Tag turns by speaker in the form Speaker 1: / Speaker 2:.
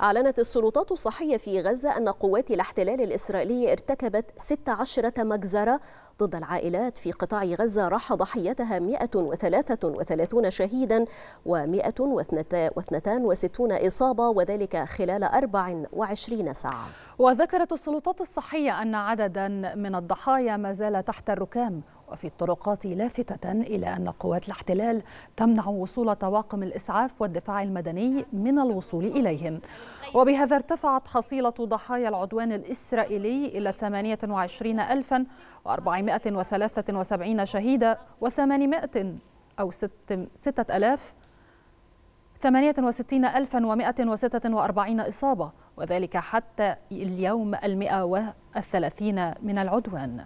Speaker 1: أعلنت السلطات الصحية في غزة أن قوات الاحتلال الإسرائيلي ارتكبت 16 مجزرة ضد العائلات في قطاع غزة راح ضحيتها 133 شهيدا و162 إصابة وذلك خلال 24 ساعة وذكرت السلطات الصحية أن عددا
Speaker 2: من الضحايا ما زال تحت الركام وفي الطرقات لافتة إلى أن قوات الاحتلال تمنع وصول طواقم الإسعاف والدفاع المدني من الوصول إليهم وبهذا ارتفعت حصيلة ضحايا العدوان الإسرائيلي إلى 28473 شهيدة و800 أو 6000 68146 إصابة وذلك حتى اليوم المئة والثلاثين من العدوان